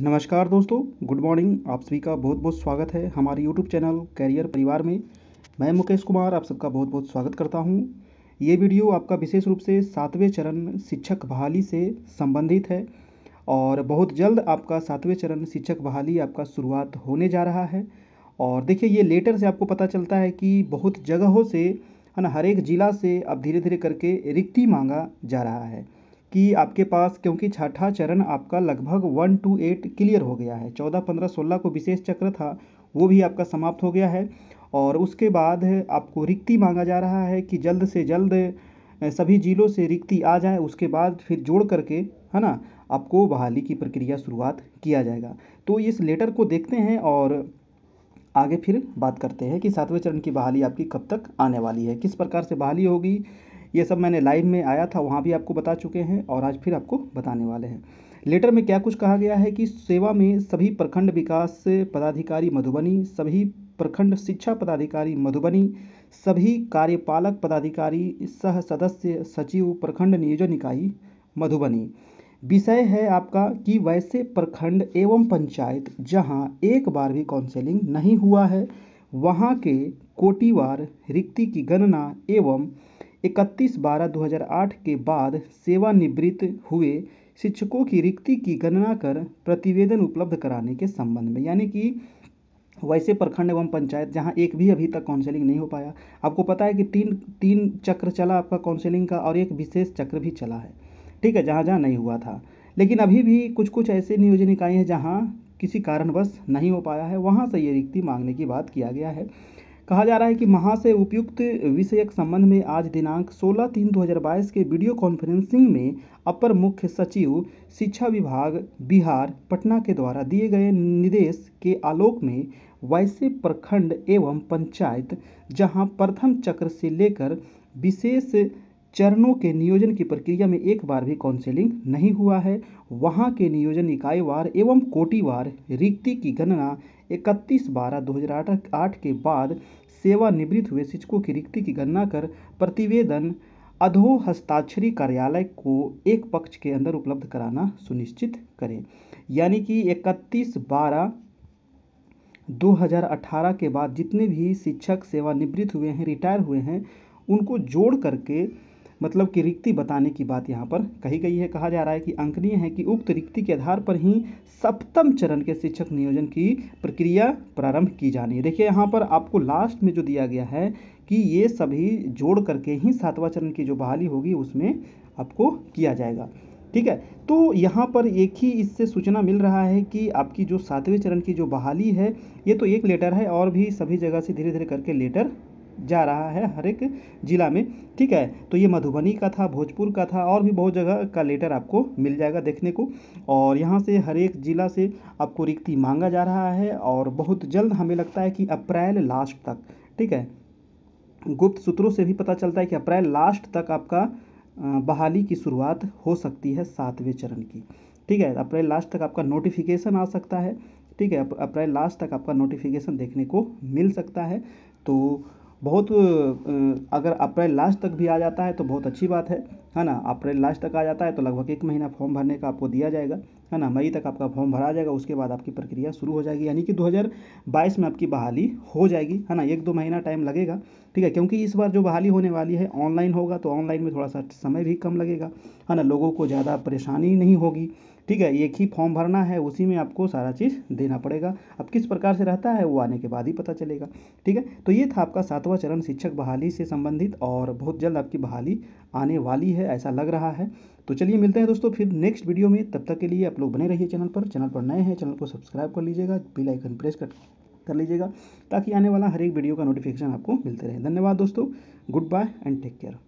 नमस्कार दोस्तों good morning आप सभी का बहुत बहुत स्वागत है हमारे यूट्यूब चैनल कैरियर परिवार में मैं मुकेश कुमार आप सबका बहुत बहुत स्वागत करता हूं ये वीडियो आपका विशेष रूप से सातवें चरण शिक्षक बहाली से संबंधित है और बहुत जल्द आपका सातवें चरण शिक्षक बहाली आपका शुरुआत होने जा रहा है और देखिए ये लेटर से आपको पता चलता है कि बहुत जगहों से है ना हर एक ज़िला से अब धीरे धीरे करके रिक्ति मांगा जा रहा है कि आपके पास क्योंकि छठा चरण आपका लगभग वन टू एट क्लियर हो गया है चौदह पंद्रह सोलह को विशेष चक्र था वो भी आपका समाप्त हो गया है और उसके बाद आपको रिक्ति मांगा जा रहा है कि जल्द से जल्द सभी जिलों से रिक्ति आ जाए उसके बाद फिर जोड़ करके है ना आपको बहाली की प्रक्रिया शुरुआत किया जाएगा तो इस लेटर को देखते हैं और आगे फिर बात करते हैं कि सातवें चरण की बहाली आपकी कब तक आने वाली है किस प्रकार से बहाली होगी ये सब मैंने लाइव में आया था वहाँ भी आपको बता चुके हैं और आज फिर आपको बताने वाले हैं लेटर में क्या कुछ कहा गया है कि सेवा में सभी प्रखंड विकास पदाधिकारी मधुबनी सभी प्रखंड शिक्षा पदाधिकारी मधुबनी सभी कार्यपालक पदाधिकारी सह सदस्य सचिव प्रखंड नियोजन इकाई मधुबनी विषय है आपका कि वैसे प्रखंड एवं पंचायत जहां एक बार भी काउंसलिंग नहीं हुआ है वहां के कोटिवार रिक्ति की गणना एवं इकतीस बारह 2008 के बाद सेवानिवृत्त हुए शिक्षकों की रिक्ति की गणना कर प्रतिवेदन उपलब्ध कराने के संबंध में यानी कि वैसे प्रखंड एवं पंचायत जहाँ एक भी अभी तक काउंसलिंग नहीं हो पाया आपको पता है कि तीन तीन चक्र चला आपका काउंसलिंग का और एक विशेष चक्र भी चला है ठीक है जहाँ जहाँ नहीं हुआ था लेकिन अभी भी कुछ कुछ ऐसे नियोजन इकाई हैं जहाँ किसी कारणवश नहीं हो पाया है वहाँ से ये रिक्ति मांगने की बात किया गया है कहा जा रहा है कि महा से उपयुक्त विषयक संबंध में आज दिनांक 16 तीन 2022 के वीडियो कॉन्फ्रेंसिंग में अपर मुख्य सचिव शिक्षा विभाग बिहार पटना के द्वारा दिए गए निर्देश के आलोक में वैसे प्रखंड एवं पंचायत जहां प्रथम चक्र से लेकर विशेष चरणों के नियोजन की प्रक्रिया में एक बार भी काउंसिलिंग नहीं हुआ है वहाँ के नियोजन इकाईवार एवं कोटिवार रिक्ति की गणना 31 बारह दो के बाद सेवानिवृत्त हुए शिक्षकों की रिक्ति की गणना कर प्रतिवेदन अधो हस्ताक्षरी कार्यालय को एक पक्ष के अंदर उपलब्ध कराना सुनिश्चित करें यानी कि 31 बारह 2018 के बाद जितने भी शिक्षक सेवानिवृत्त हुए हैं रिटायर हुए हैं उनको जोड़ करके मतलब कि रिक्ति बताने की बात यहाँ पर कही गई है कहा जा रहा है कि अंकनीय है कि उक्त रिक्ति के आधार पर ही सप्तम चरण के शिक्षक नियोजन की प्रक्रिया प्रारंभ की जानी है देखिए यहाँ पर आपको लास्ट में जो दिया गया है कि ये सभी जोड़ करके ही सातवां चरण की जो बहाली होगी उसमें आपको किया जाएगा ठीक है तो यहाँ पर एक ही इससे सूचना मिल रहा है कि आपकी जो सातवें चरण की जो बहाली है ये तो एक लेटर है और भी सभी जगह से धीरे धीरे करके लेटर जा रहा है हर एक ज़िला में ठीक है तो ये मधुबनी का था भोजपुर का था और भी बहुत जगह का लेटर आपको मिल जाएगा देखने को और यहाँ से हर एक ज़िला से आपको रिक्ति मांगा जा रहा है और बहुत जल्द हमें लगता है कि अप्रैल लास्ट तक ठीक है गुप्त सूत्रों से भी पता चलता है कि अप्रैल लास्ट तक आपका बहाली की शुरुआत हो सकती है सातवें चरण की ठीक है अप्रैल लास्ट तक आपका नोटिफिकेशन आ सकता है ठीक है अप्रैल लास्ट तक आपका नोटिफिकेशन देखने को मिल सकता है तो बहुत अगर अप्रैल लास्ट तक भी आ जाता है तो बहुत अच्छी बात है है ना अप्रैल लास्ट तक आ जाता है तो लगभग एक महीना फॉर्म भरने का आपको दिया जाएगा है ना मई तक आपका फॉर्म भरा जाएगा उसके बाद आपकी प्रक्रिया शुरू हो जाएगी यानी कि 2022 में आपकी बहाली हो जाएगी है ना एक दो महीना टाइम लगेगा ठीक है क्योंकि इस बार जो बहाली होने वाली है ऑनलाइन होगा तो ऑनलाइन में थोड़ा सा समय भी कम लगेगा है ना लोगों को ज़्यादा परेशानी नहीं होगी ठीक है एक ही फॉर्म भरना है उसी में आपको सारा चीज़ देना पड़ेगा अब किस प्रकार से रहता है वो आने के बाद ही पता चलेगा ठीक है तो ये था आपका सातवां चरण शिक्षक बहाली से संबंधित और बहुत जल्द आपकी बहाली आने वाली है ऐसा लग रहा है तो चलिए मिलते हैं दोस्तों फिर नेक्स्ट वीडियो में तब तक के लिए आप लोग बने रहिए चैनल पर चैनल पर नए हैं चैनल को सब्सक्राइब कर लीजिएगा बिल आइकन प्रेस कर कर लीजिएगा ताकि आने वाला हर एक वीडियो का नोटिफिकेशन आपको मिलते रहे धन्यवाद दोस्तों goodbye and take care